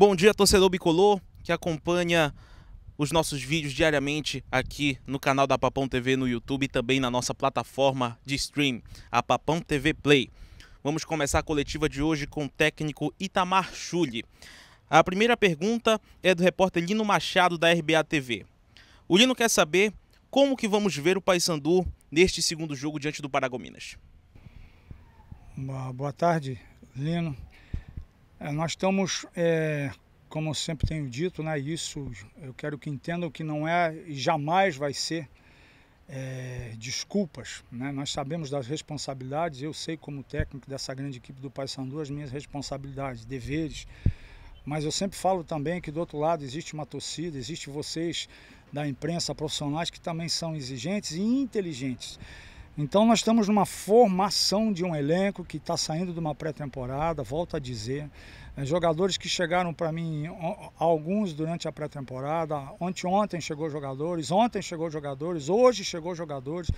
Bom dia, torcedor bicolor que acompanha os nossos vídeos diariamente aqui no canal da Papão TV no YouTube e também na nossa plataforma de stream, a Papão TV Play. Vamos começar a coletiva de hoje com o técnico Itamar Chuli. A primeira pergunta é do repórter Lino Machado da RBA TV. O Lino quer saber como que vamos ver o Paysandu neste segundo jogo diante do Paragominas. Boa tarde, Lino. É, nós estamos, é, como eu sempre tenho dito, né, isso eu quero que entendam que não é e jamais vai ser é, desculpas. Né? Nós sabemos das responsabilidades, eu sei como técnico dessa grande equipe do Paysandu as minhas responsabilidades, deveres, mas eu sempre falo também que do outro lado existe uma torcida, existe vocês da imprensa profissionais que também são exigentes e inteligentes. Então nós estamos numa formação de um elenco que está saindo de uma pré-temporada, volto a dizer, é, jogadores que chegaram para mim, alguns durante a pré-temporada, ontem, ontem chegou jogadores, ontem chegou jogadores, hoje chegou jogadores.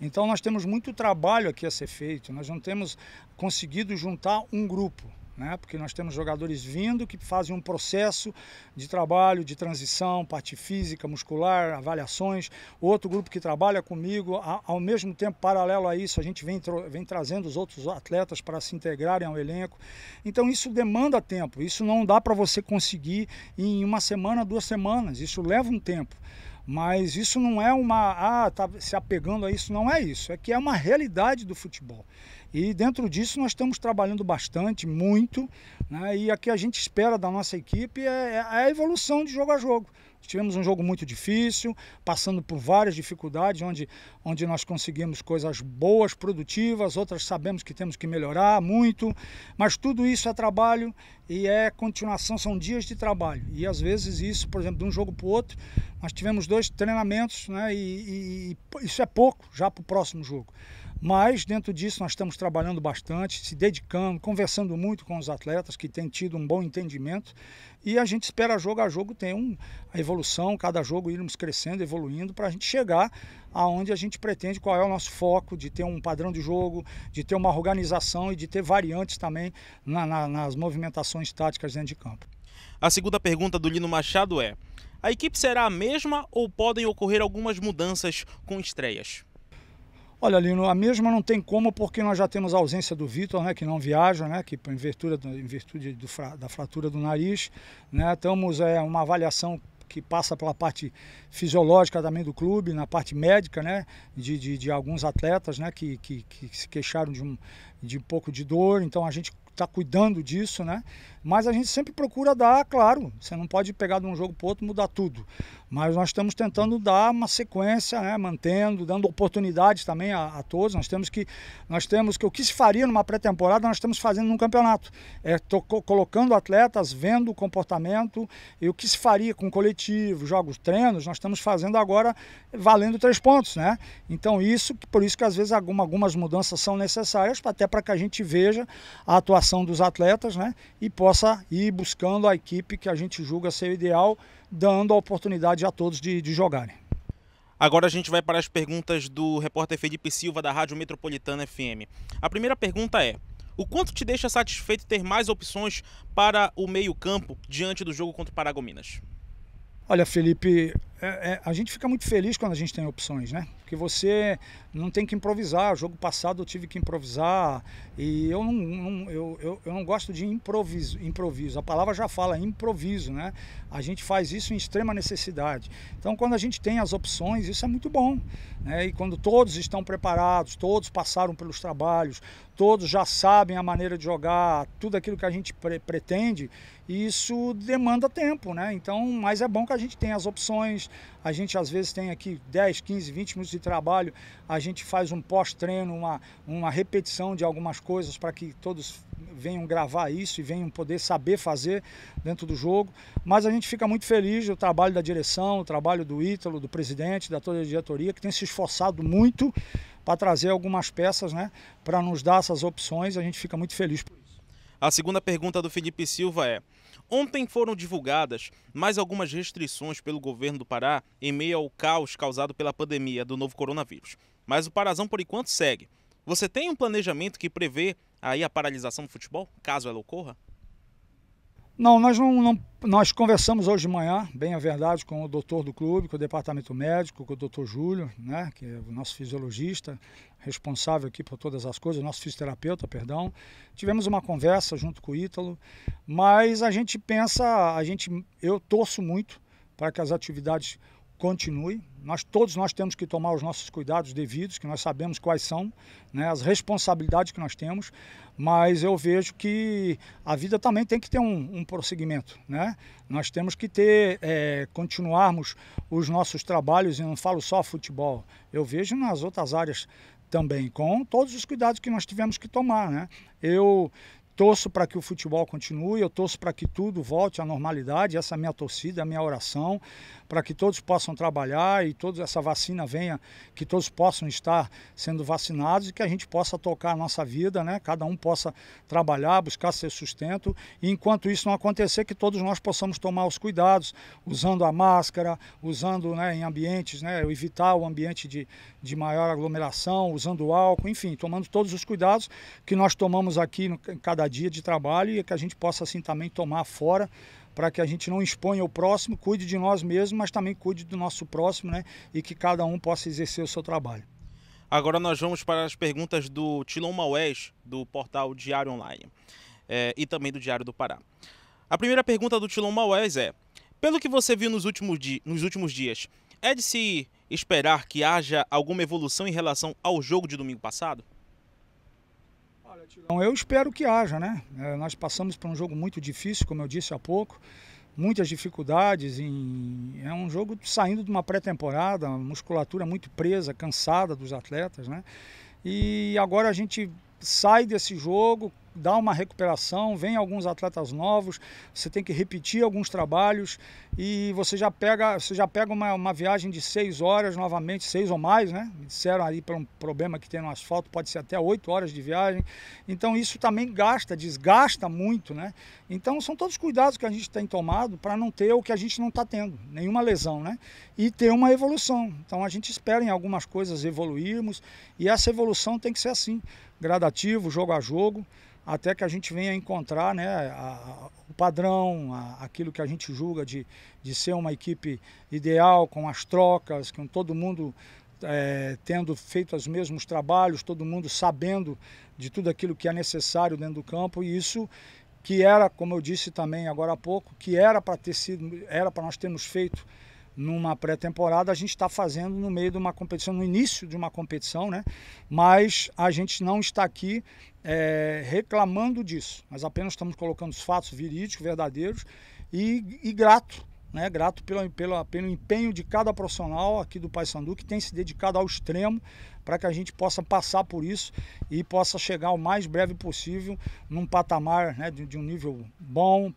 Então nós temos muito trabalho aqui a ser feito, nós não temos conseguido juntar um grupo. Né? Porque nós temos jogadores vindo que fazem um processo de trabalho, de transição, parte física, muscular, avaliações. Outro grupo que trabalha comigo, ao mesmo tempo, paralelo a isso, a gente vem, vem trazendo os outros atletas para se integrarem ao elenco. Então, isso demanda leva tempo. Isso não dá para você conseguir em uma semana, duas semanas. Isso leva um tempo. Mas isso não é uma. Ah, tá se apegando a isso. Não é isso. É que é uma realidade do futebol. E dentro disso nós estamos trabalhando bastante, muito. Né? E aqui a gente espera da nossa equipe é, é a evolução de jogo a jogo. Tivemos um jogo muito difícil, passando por várias dificuldades, onde, onde nós conseguimos coisas boas, produtivas, outras sabemos que temos que melhorar muito, mas tudo isso é trabalho e é continuação, são dias de trabalho. E às vezes isso, por exemplo, de um jogo para o outro, nós tivemos dois treinamentos, né, e, e isso é pouco já para o próximo jogo. Mas dentro disso nós estamos trabalhando bastante, se dedicando, conversando muito com os atletas que têm tido um bom entendimento e a gente espera jogo a jogo ter um, a evolução, cada jogo irmos crescendo, evoluindo para a gente chegar aonde a gente pretende, qual é o nosso foco de ter um padrão de jogo, de ter uma organização e de ter variantes também na, na, nas movimentações táticas dentro de campo. A segunda pergunta do Lino Machado é: a equipe será a mesma ou podem ocorrer algumas mudanças com estreias? Olha, Lino, a mesma não tem como porque nós já temos a ausência do Vitor, né, que não viaja, né, que em virtude, do, em virtude do, da fratura do nariz, né, estamos é, uma avaliação que passa pela parte fisiológica também do clube, na parte médica, né, de, de, de alguns atletas, né, que, que, que se queixaram de um, de um pouco de dor, então a gente está cuidando disso, né? Mas a gente sempre procura dar, claro, você não pode pegar de um jogo para outro mudar tudo. Mas nós estamos tentando dar uma sequência, né? mantendo, dando oportunidades também a, a, todos. Nós temos que, nós temos que o que se faria numa pré-temporada, nós estamos fazendo num campeonato. É, tô colocando atletas, vendo o comportamento e o que se faria com coletivo, jogos, treinos, nós estamos fazendo agora valendo três pontos, né? Então isso, por isso que às vezes alguma, algumas mudanças são necessárias para até para que a gente veja a atuação dos atletas né, e possa ir buscando a equipe que a gente julga ser ideal, dando a oportunidade a todos de, de jogarem. Agora a gente vai para as perguntas do repórter Felipe Silva da Rádio Metropolitana FM. A primeira pergunta é: o quanto te deixa satisfeito ter mais opções para o meio-campo diante do jogo contra o Paragominas? Olha, Felipe, é, é, a gente fica muito feliz quando a gente tem opções, né? Porque você não tem que improvisar. O jogo passado eu tive que improvisar e eu não, não eu, eu, eu, não gosto de improviso, improviso. A palavra já fala improviso, né? A gente faz isso em extrema necessidade. Então, quando a gente tem as opções, isso é muito bom. Né? E quando todos estão preparados, todos passaram pelos trabalhos, todos já sabem a maneira de jogar, tudo aquilo que a gente pre pretende, isso demanda tempo, né? Então, mas é bom que a gente tenha as opções, a gente às vezes tem aqui 10, 15, 20 minutos de trabalho, a gente faz um pós-treino, uma, uma repetição de algumas coisas para que todos venham gravar isso e venham poder saber fazer dentro do jogo. Mas a gente fica muito feliz do trabalho da direção, o trabalho do Ítalo, do presidente, da toda a diretoria, que tem se esforçado muito para trazer algumas peças, né, para nos dar essas opções. A gente fica muito feliz por isso. A segunda pergunta do Felipe Silva é: Ontem foram divulgadas mais algumas restrições pelo governo do Pará em meio ao caos causado pela pandemia do novo coronavírus. Mas o Parazão, por enquanto, segue. Você tem um planejamento que prevê aí a paralisação do futebol, caso ela ocorra? Não, nós não, não nós conversamos hoje de manhã, bem a verdade, com o doutor do clube, com o departamento médico, com o doutor Júlio, né, que é o nosso fisiologista, responsável aqui por todas as coisas, nosso fisioterapeuta, perdão. Tivemos uma conversa junto com o Ítalo, mas a gente pensa, a gente, eu torço muito para que as atividades continue. Nós todos nós temos que tomar os nossos cuidados devidos, que nós sabemos quais são, né, as responsabilidades que nós temos, mas eu vejo que a vida também tem que ter um, um prosseguimento, né? Nós temos que ter, é, continuarmos os nossos trabalhos e não falo só futebol, eu vejo nas outras áreas também com todos os cuidados que nós tivemos que tomar, né? Eu torço para que o futebol continue, eu torço para que tudo volte à normalidade, essa é a minha torcida, é a minha oração, para que todos possam trabalhar e toda essa vacina venha, que todos possam estar sendo vacinados e que a gente possa tocar a nossa vida, né? Cada um possa trabalhar, buscar seu sustento e enquanto isso não acontecer, que todos nós possamos tomar os cuidados, usando a máscara, usando né, em ambientes, né, evitar o ambiente de, de maior aglomeração, usando álcool, enfim, tomando todos os cuidados que nós tomamos aqui no, cada dia de trabalho e que a gente possa assim também tomar fora para que a gente não exponha o próximo, cuide de nós mesmos, mas também cuide do nosso próximo, né? E que cada um possa exercer o seu trabalho. Agora nós vamos para as perguntas do Tilon Maués, do portal Diário Online é, e também do Diário do Pará. A primeira pergunta do Tilon Maués é: pelo que você viu nos últimos, di nos últimos dias, é de se esperar que haja alguma evolução em relação ao jogo de domingo passado? Então, eu espero que haja, né? É, nós passamos por um jogo muito difícil, como eu disse há pouco, muitas dificuldades. Em... É um jogo saindo de uma pré-temporada, musculatura muito presa, cansada dos atletas, né? E agora a gente sai desse jogo dá uma recuperação, vem alguns atletas novos, você tem que repetir alguns trabalhos e você já pega, você já pega uma, uma viagem de seis horas novamente, seis ou mais, né? Disseram aí para um problema que tem no asfalto, pode ser até oito horas de viagem. Então isso também gasta, desgasta muito, né? Então são todos cuidados que a gente tem tomado para não ter o que a gente não está tendo, nenhuma lesão, né? E ter uma evolução. Então a gente espera em algumas coisas evoluirmos e essa evolução tem que ser assim, gradativo, jogo a jogo até que a gente venha encontrar né, a, a, o padrão, a, aquilo que a gente julga de, de ser uma equipe ideal, com as trocas, com todo mundo é, tendo feito os mesmos trabalhos, todo mundo sabendo de tudo aquilo que é necessário dentro do campo e isso que era, como eu disse também agora há pouco, que era para ter sido, era para nós termos feito numa pré-temporada, a gente está fazendo no meio de uma competição, no início de uma competição, né? Mas a gente não está aqui é, reclamando disso. Nós apenas estamos colocando os fatos verídicos, verdadeiros e, e grato né, grato pelo pelo pelo empenho de cada profissional aqui do Paysandu que tem se dedicado ao extremo para que a gente possa passar por isso e possa chegar o mais breve possível num patamar né, de, de um nível bom,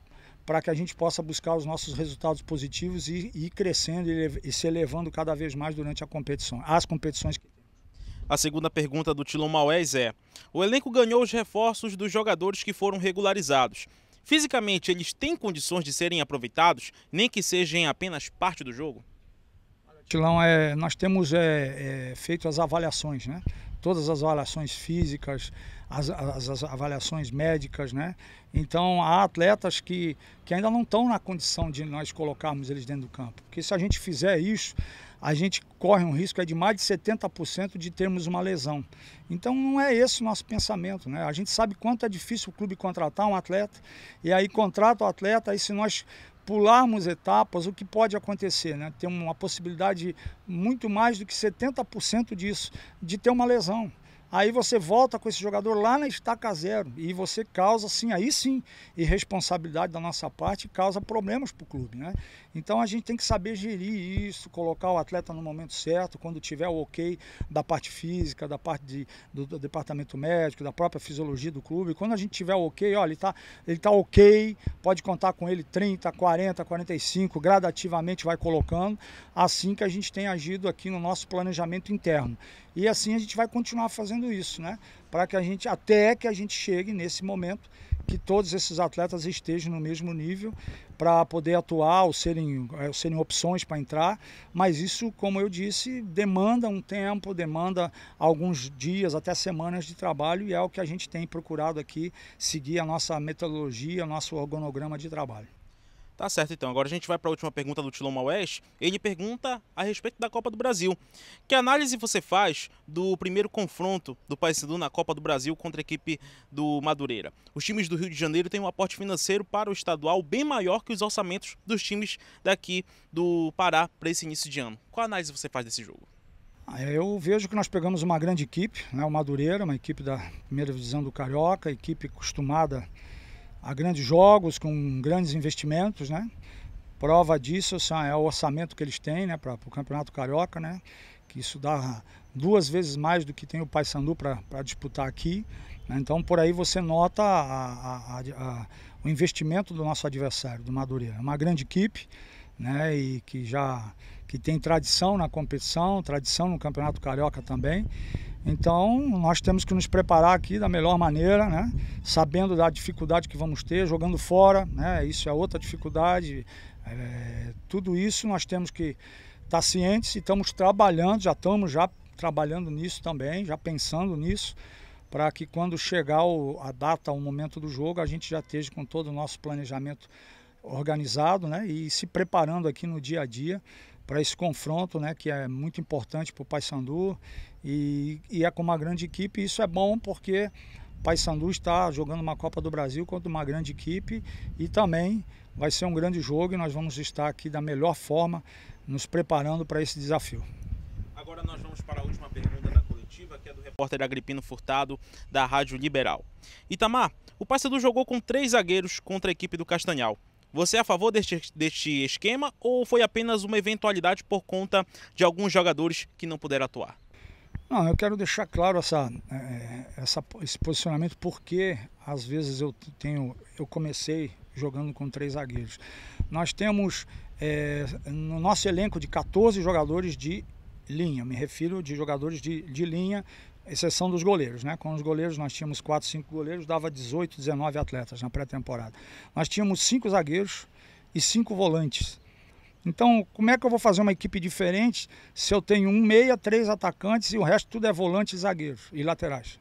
para que a gente possa buscar os nossos resultados positivos e, ir crescendo e, e, se elevando cada vez mais durante a competição, as competições que a segunda pergunta do Tilon Maués é: o elenco ganhou os reforços dos jogadores que foram regularizados. Fisicamente, eles têm condições de serem aproveitados, nem que sejam apenas parte do jogo? Tilão, é, nós temos é, é, feito as avaliações, né? todas as avaliações físicas, as, as, as, avaliações médicas, né? Então há atletas que, que ainda não estão na condição de nós colocarmos eles dentro do campo. Porque se a gente fizer isso, a gente corre um risco é de mais de 70% de termos uma lesão. Então não é esse o nosso pensamento, né? A gente sabe quanto é difícil o clube contratar um atleta e aí contrata o atleta e se nós pularmos etapas, o que pode acontecer, né? Tem uma possibilidade muito mais do que 70% disso de ter uma lesão. Aí você volta com esse jogador lá na estaca zero e você causa, sim, aí sim, irresponsabilidade da nossa parte, causa problemas para o clube, né? Então a gente tem que saber gerir isso, colocar o atleta no momento certo, quando tiver o ok da parte física, da parte de, do, do, departamento médico, da própria fisiologia do clube. Quando a gente tiver o ok, olha, ele está ele tá ok, pode contar com ele 30, 40, 45, gradativamente vai colocando, assim que a gente tem agido aqui no nosso planejamento interno. E assim a gente vai continuar fazendo isso, né? Para que a gente, até que a gente chegue nesse momento que todos esses atletas estejam no mesmo nível para poder atuar ou serem, eh, ou serem opções para entrar, mas isso, como eu disse, demanda um tempo, demanda alguns dias, até semanas de trabalho e é o que a gente tem procurado aqui, seguir a nossa metodologia, nosso organograma de trabalho. Tá certo, então. Agora a gente vai para a última pergunta do Tiloma West. Ele pergunta a respeito da Copa do Brasil. Que análise você faz do primeiro confronto do Paysandu na Copa do Brasil contra a equipe do Madureira? Os times do Rio de Janeiro têm um aporte financeiro para o estadual bem maior que os orçamentos dos times daqui do Pará para esse início de ano. Qual análise você faz desse jogo? Ah, eu vejo que nós pegamos uma grande equipe, né? o Madureira, uma equipe da primeira divisão do Carioca, equipe acostumada a grandes jogos com grandes investimentos, né? Prova disso é o orçamento que eles têm, né, para o Campeonato Carioca, né? Que isso dá duas vezes mais do que tem o Paysandu para disputar aqui. Né? Então por aí você nota a, a, a, o investimento do nosso adversário, do Madureira. É uma grande equipe, né? E que já que tem tradição na competição, tradição no Campeonato Carioca também. Então, nós temos que nos preparar aqui da melhor maneira, né? sabendo da dificuldade que vamos ter, jogando fora, né? isso é outra dificuldade. É, tudo isso nós temos que estar tá cientes e estamos trabalhando, já estamos já trabalhando nisso também, já pensando nisso, para que quando chegar o, a data, o momento do jogo, a gente já esteja com todo o nosso planejamento organizado né? e se preparando aqui no dia a dia para esse confronto, né, que é muito importante para o Paysandu e, e é com uma grande equipe. Isso é bom porque Paysandu está jogando uma Copa do Brasil contra uma grande equipe e também vai ser um grande jogo e nós vamos estar aqui da melhor forma nos preparando para esse desafio. Agora nós vamos para a última pergunta da coletiva, que é do repórter Agripino Furtado, da Rádio Liberal. Itamar, o Paysandu jogou com três zagueiros contra a equipe do Castanhal. Você é a favor deste, deste esquema ou foi apenas uma eventualidade por conta de alguns jogadores que não puderam atuar? Não, eu quero deixar claro essa, é, essa, esse posicionamento porque às vezes eu tenho, eu comecei jogando com três zagueiros. Nós temos é, no nosso elenco de 14 jogadores de linha, me refiro de jogadores de, de linha exceção dos goleiros, né? Com os goleiros nós tínhamos 4, 5 goleiros, dava 18, 19 atletas na pré-temporada. Nós tínhamos cinco zagueiros e cinco volantes. Então, como é que eu vou fazer uma equipe diferente se eu tenho um meia, três atacantes e o resto tudo é volante, zagueiros e laterais?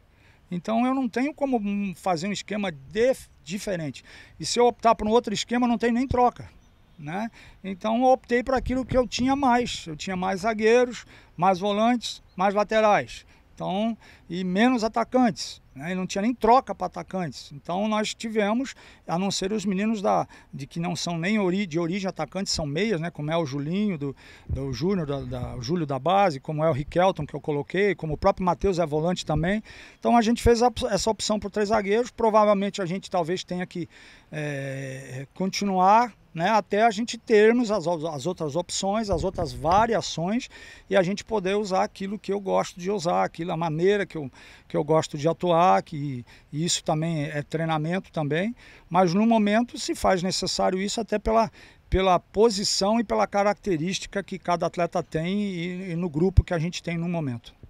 Então, eu não tenho como fazer um esquema de, diferente. E se eu optar por um outro esquema, não tem nem troca. Né? Então eu optei para aquilo que eu tinha mais. Eu tinha mais zagueiros, mais volantes, mais laterais. Então, e menos atacantes. Né? E não tinha nem troca para atacantes. Então nós tivemos, a não ser os meninos da, de que não são nem ori, de origem atacantes, são meias, né? como é o Julinho, do, do Júnior, da, da, o Júlio da base, como é o Riquelton que eu coloquei, como o próprio Matheus é volante também. Então a gente fez a, essa opção por três zagueiros. Provavelmente a gente talvez tenha que é, continuar né, até a gente termos as, as, outras opções, as outras variações e a gente poder usar aquilo que eu gosto de usar, aquilo, a maneira que eu, que eu gosto de atuar, que isso também é treinamento também, mas no momento se faz necessário isso até pela, pela posição e pela característica que cada atleta tem e, e no grupo que a gente tem no momento.